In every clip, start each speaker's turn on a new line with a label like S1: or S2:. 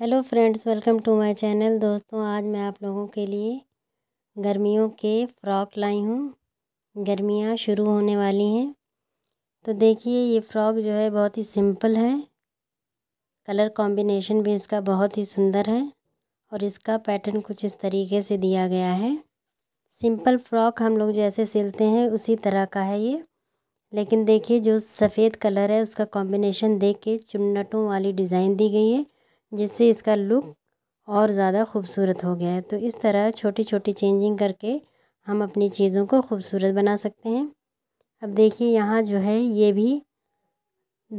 S1: Hello friends welcome to my channel दोस्तों आज मैं आप लोगों के लिए गर्मियों के फ़्रॉक लाई हूँ गर्मियाँ शुरू होने वाली हैं तो देखिए ये फ़्रॉक जो है बहुत ही सिंपल है कलर कॉम्बिनेशन भी इसका बहुत ही सुंदर है और इसका पैटर्न कुछ इस तरीके से दिया गया है सिंपल फ़्रॉक हम लोग जैसे सिलते हैं उसी तरह का है ये लेकिन देखिए जो सफ़ेद कलर है उसका कॉम्बिनेशन देख के चुन्नटों वाली डिज़ाइन दी गई है जिससे इसका लुक और ज़्यादा खूबसूरत हो गया है तो इस तरह छोटी छोटी चेंजिंग करके हम अपनी चीज़ों को खूबसूरत बना सकते हैं अब देखिए यहाँ जो है ये भी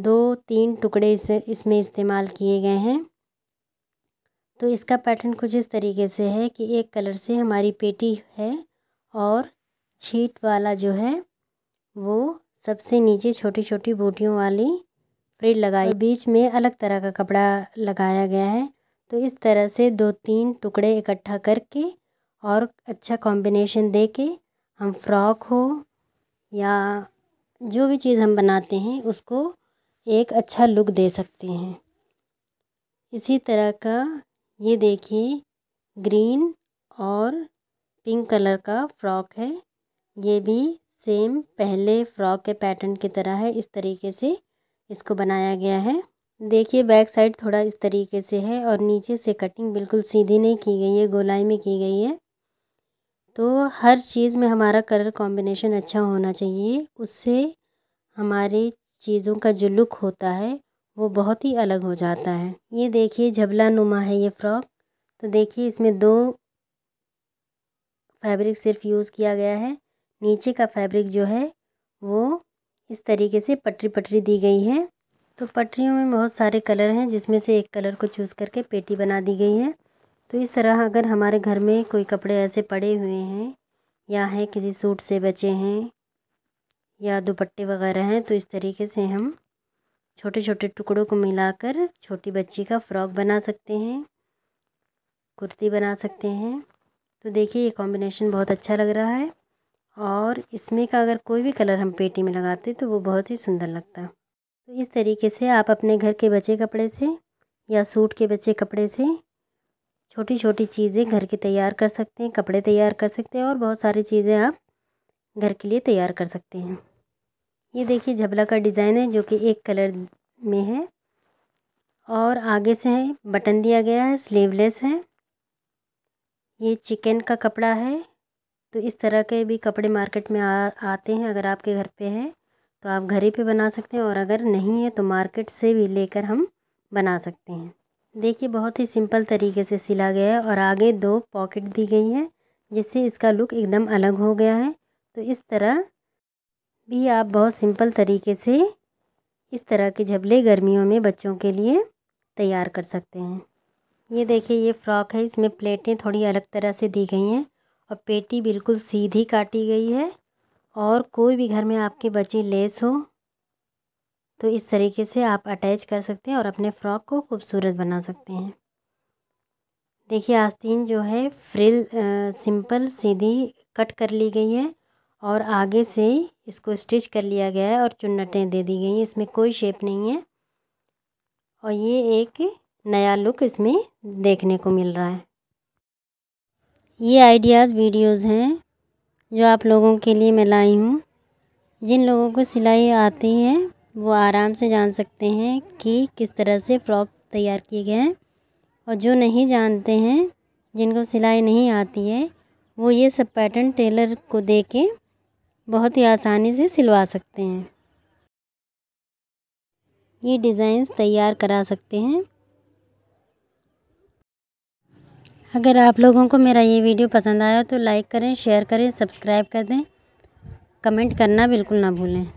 S1: दो तीन टुकड़े इस इसमें इस्तेमाल किए गए हैं तो इसका पैटर्न कुछ इस तरीके से है कि एक कलर से हमारी पेटी है और छीट वाला जो है वो सबसे नीचे छोटी छोटी बूटियों वाली प्रिल लगाई हाँ। बीच में अलग तरह का कपड़ा लगाया गया है तो इस तरह से दो तीन टुकड़े इकट्ठा करके और अच्छा कॉम्बिनेशन दे के हम फ्रॉक हो या जो भी चीज़ हम बनाते हैं उसको एक अच्छा लुक दे सकते हैं इसी तरह का ये देखिए ग्रीन और पिंक कलर का फ्रॉक है ये भी सेम पहले फ्रॉक के पैटर्न की तरह है इस तरीके से इसको बनाया गया है देखिए बैक साइड थोड़ा इस तरीके से है और नीचे से कटिंग बिल्कुल सीधी नहीं की गई है गोलाई में की गई है तो हर चीज़ में हमारा कलर कॉम्बिनेशन अच्छा होना चाहिए उससे हमारे चीज़ों का जो लुक होता है वो बहुत ही अलग हो जाता है ये देखिए झबला नुमा है ये फ़्रॉक तो देखिए इसमें दो फैब्रिक सिर्फ यूज़ किया गया है नीचे का फैब्रिक जो है वो इस तरीके से पटरी पटरी दी गई है तो पटरियों में बहुत सारे कलर हैं जिसमें से एक कलर को चूज़ करके पेटी बना दी गई है तो इस तरह अगर हमारे घर में कोई कपड़े ऐसे पड़े हुए हैं या है किसी सूट से बचे हैं या दुपट्टे वगैरह हैं तो इस तरीके से हम छोटे छोटे टुकड़ों को मिलाकर छोटी बच्ची का फ्रॉक बना सकते हैं कुर्ती बना सकते हैं तो देखिए ये कॉम्बिनेशन बहुत अच्छा लग रहा है और इसमें का अगर कोई भी कलर हम पेटी में लगाते तो वो बहुत ही सुंदर लगता तो इस तरीके से आप अपने घर के बचे कपड़े से या सूट के बचे कपड़े से छोटी छोटी चीज़ें घर के तैयार कर सकते हैं कपड़े तैयार कर सकते हैं और बहुत सारी चीज़ें आप घर के लिए तैयार कर सकते हैं ये देखिए झबला का डिज़ाइन है जो कि एक कलर में है और आगे से बटन दिया गया है स्लीवलेस है ये चिकन का कपड़ा है तो इस तरह के भी कपड़े मार्केट में आ आते हैं अगर आपके घर पे है तो आप घर ही पे बना सकते हैं और अगर नहीं है तो मार्केट से भी लेकर हम बना सकते हैं देखिए बहुत ही सिंपल तरीके से सिला गया है और आगे दो पॉकेट दी गई है जिससे इसका लुक एकदम अलग हो गया है तो इस तरह भी आप बहुत सिंपल तरीके से इस तरह के झबले गर्मियों में बच्चों के लिए तैयार कर सकते हैं ये देखिए ये फ्रॉक है इसमें प्लेटें थोड़ी अलग तरह से दी गई हैं और पेटी बिल्कुल सीधी काटी गई है और कोई भी घर में आपके बचे लेस हो तो इस तरीके से आप अटैच कर सकते हैं और अपने फ्रॉक को खूबसूरत बना सकते हैं देखिए आस्तीन जो है फ्रिल आ, सिंपल सीधी कट कर ली गई है और आगे से इसको स्टिच कर लिया गया है और चुन्नटें दे दी गई हैं इसमें कोई शेप नहीं है और ये एक नया लुक इसमें देखने को मिल रहा है ये आइडियाज़ वीडियोस हैं जो आप लोगों के लिए मैं लाई हूँ जिन लोगों को सिलाई आती है वो आराम से जान सकते हैं कि किस तरह से फ़्रॉक तैयार किए गए हैं और जो नहीं जानते हैं जिनको सिलाई नहीं आती है वो ये सब पैटर्न टेलर को दे के बहुत ही आसानी से सिलवा सकते हैं ये डिज़ाइंस तैयार करा सकते हैं अगर आप लोगों को मेरा ये वीडियो पसंद आया तो लाइक करें शेयर करें सब्सक्राइब कर दें कमेंट करना बिल्कुल ना भूलें